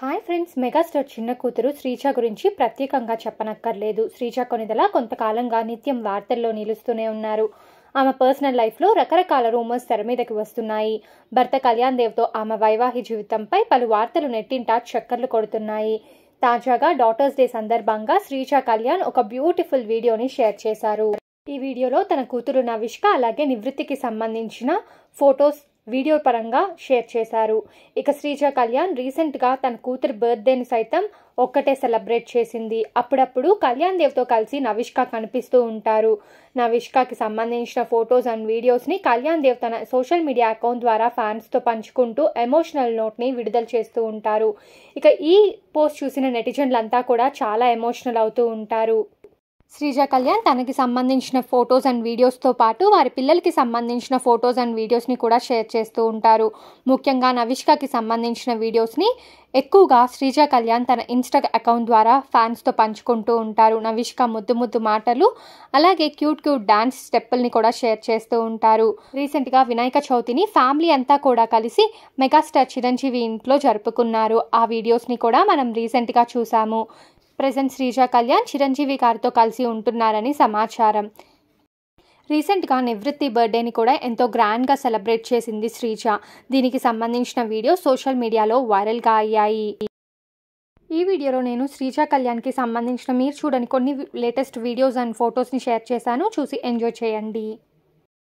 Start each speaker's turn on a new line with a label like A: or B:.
A: hi friends megastar చిన్న కూతురు శ్రీచ గురించి ప్రత్యేకంగా చెప్పనక్కర్లేదు శ్రీచ కొనిదల కొంతకాలంగా నిత్యం వార్తల్లో నిలుస్తూనే ఉన్నారు ఆమె పర్సనల్ లైఫ్లో రకరకాల రూమర్స్ తెర మీదకి వస్తున్నాయి భర్త కళ్యాణ్ దేవ్తో ఆమె వైవాహిక జీవితంపై పలు వార్తలు నెట్టింటా చక్కర్లు కొడుతున్నాయి తాజాగా డాటర్స్ డే సందర్భంగా శ్రీచ కళ్యాణ్ ఒక బ్యూటిఫుల్ వీడియోని షేర్ చేశారు ఈ వీడియోలో తన కూతురు నవిష్క అలాగే నివృత్తికి సంబంధించిన ఫొటోస్ వీడియో పరంగా షేర్ చేశారు ఇక శ్రీజ కళ్యాణ్ రీసెంట్గా తన కూతురు బర్త్డేని సైతం ఒక్కటే సెలబ్రేట్ చేసింది అప్పుడప్పుడు కళ్యాణ్ దేవ్తో కలిసి నవిష్క కనిపిస్తూ ఉంటారు నవిష్కకి సంబంధించిన ఫొటోస్ అండ్ వీడియోస్ని కళ్యాణ్ దేవ్ తన సోషల్ మీడియా అకౌంట్ ద్వారా ఫ్యాన్స్తో పంచుకుంటూ ఎమోషనల్ నోట్ని విడుదల చేస్తూ ఉంటారు ఇక ఈ పోస్ట్ చూసిన నెటిజన్లంతా కూడా చాలా ఎమోషనల్ అవుతూ ఉంటారు శ్రీజ కళ్యాణ్ తనకి సంబంధించిన ఫొటోస్ అండ్ వీడియోస్తో పాటు వారి పిల్లలకి సంబంధించిన ఫొటోస్ అండ్ వీడియోస్ని కూడా షేర్ చేస్తూ ఉంటారు ముఖ్యంగా నవిష్కకి సంబంధించిన వీడియోస్ని ఎక్కువగా శ్రీజ కళ్యాణ్ తన ఇన్స్టా అకౌంట్ ద్వారా ఫ్యాన్స్తో పంచుకుంటూ ఉంటారు నవిష్క ముద్దు ముద్దు మాటలు అలాగే క్యూట్ క్యూట్ డాన్స్ స్టెప్పుల్ని కూడా షేర్ చేస్తూ ఉంటారు రీసెంట్గా వినాయక చవితిని ఫ్యామిలీ అంతా కూడా కలిసి మెగాస్టార్ చిరంజీవి ఇంట్లో జరుపుకున్నారు ఆ వీడియోస్ని కూడా మనం రీసెంట్గా చూసాము ప్రజెంట్ శ్రీజ కళ్యాణ్ చిరంజీవి గారితో కలిసి ఉంటున్నారని సమాచారం రీసెంట్గా నివృత్తి బర్త్డేని కూడా ఎంతో గ్రాండ్గా సెలబ్రేట్ చేసింది శ్రీజ దీనికి సంబంధించిన వీడియో సోషల్ మీడియాలో వైరల్గా అయ్యాయి ఈ వీడియోలో నేను శ్రీజ కళ్యాణ్కి సంబంధించిన మీరు చూడని కొన్ని లేటెస్ట్ వీడియోస్ అండ్ ఫొటోస్ని షేర్ చేశాను చూసి ఎంజాయ్ చేయండి